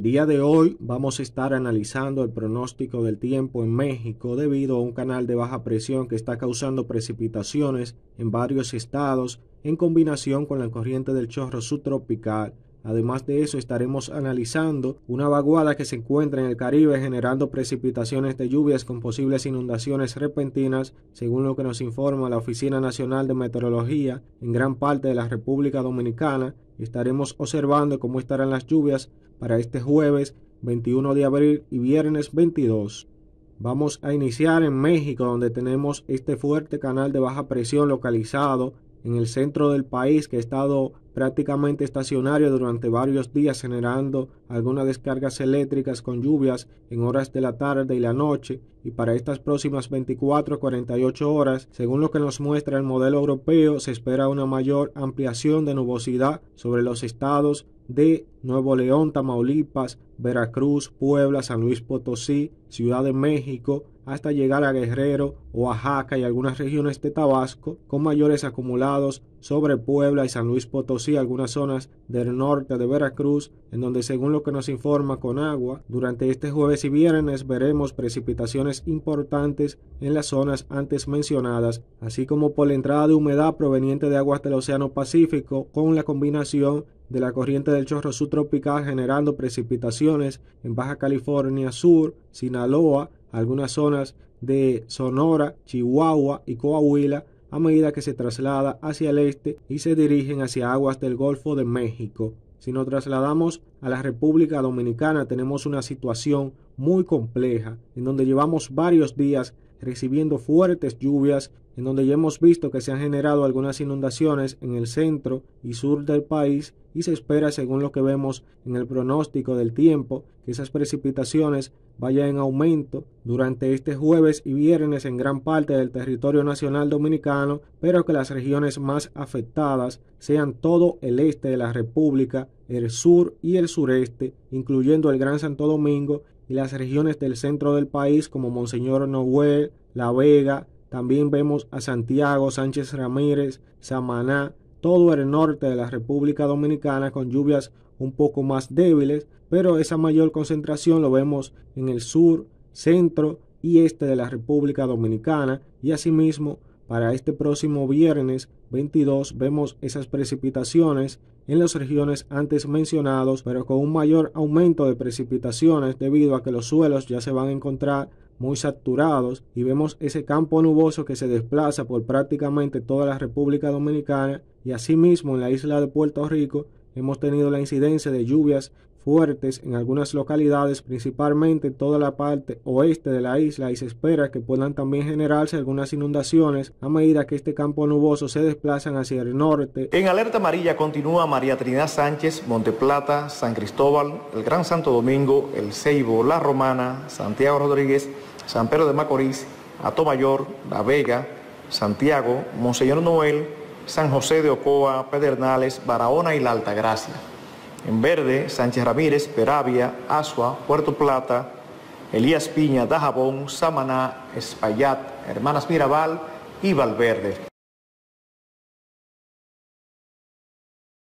El día de hoy vamos a estar analizando el pronóstico del tiempo en México debido a un canal de baja presión que está causando precipitaciones en varios estados en combinación con la corriente del chorro subtropical Además de eso, estaremos analizando una vaguada que se encuentra en el Caribe generando precipitaciones de lluvias con posibles inundaciones repentinas, según lo que nos informa la Oficina Nacional de Meteorología en gran parte de la República Dominicana. Estaremos observando cómo estarán las lluvias para este jueves 21 de abril y viernes 22. Vamos a iniciar en México, donde tenemos este fuerte canal de baja presión localizado en el centro del país que ha estado prácticamente estacionario durante varios días generando algunas descargas eléctricas con lluvias en horas de la tarde y la noche y para estas próximas 24 48 horas, según lo que nos muestra el modelo europeo, se espera una mayor ampliación de nubosidad sobre los estados de Nuevo León, Tamaulipas, Veracruz, Puebla, San Luis Potosí, Ciudad de México, hasta llegar a Guerrero, Oaxaca y algunas regiones de Tabasco, con mayores acumulados sobre Puebla y San Luis Potosí, algunas zonas del norte de Veracruz, en donde según lo que nos informa con agua durante este jueves y viernes veremos precipitaciones importantes en las zonas antes mencionadas, así como por la entrada de humedad proveniente de aguas del Océano Pacífico con la combinación de la corriente del chorro subtropical generando precipitaciones en Baja California Sur, Sinaloa, algunas zonas de Sonora, Chihuahua y Coahuila a medida que se traslada hacia el este y se dirigen hacia aguas del Golfo de México. Si nos trasladamos a la República Dominicana tenemos una situación muy compleja en donde llevamos varios días recibiendo fuertes lluvias en donde ya hemos visto que se han generado algunas inundaciones en el centro y sur del país y se espera, según lo que vemos en el pronóstico del tiempo, que esas precipitaciones vayan en aumento durante este jueves y viernes en gran parte del territorio nacional dominicano, pero que las regiones más afectadas sean todo el este de la República, el sur y el sureste, incluyendo el Gran Santo Domingo y las regiones del centro del país como Monseñor Noel, La Vega, también vemos a Santiago, Sánchez Ramírez, Samaná, todo el norte de la República Dominicana con lluvias un poco más débiles, pero esa mayor concentración lo vemos en el sur, centro y este de la República Dominicana y asimismo para este próximo viernes 22 vemos esas precipitaciones en las regiones antes mencionados, pero con un mayor aumento de precipitaciones debido a que los suelos ya se van a encontrar muy saturados y vemos ese campo nuboso que se desplaza por prácticamente toda la República Dominicana y asimismo en la isla de Puerto Rico Hemos tenido la incidencia de lluvias fuertes en algunas localidades, principalmente en toda la parte oeste de la isla, y se espera que puedan también generarse algunas inundaciones a medida que este campo nuboso se desplaza hacia el norte. En alerta amarilla continúa María Trinidad Sánchez, Monteplata, San Cristóbal, el Gran Santo Domingo, el Ceibo, La Romana, Santiago Rodríguez, San Pedro de Macorís, Atomayor, La Vega, Santiago, Monseñor Noel, San José de Ocoa, Pedernales, Barahona y La Altagracia. En verde, Sánchez Ramírez, Peravia, Asua, Puerto Plata, Elías Piña, Dajabón, Samaná, Espaillat, Hermanas Mirabal y Valverde.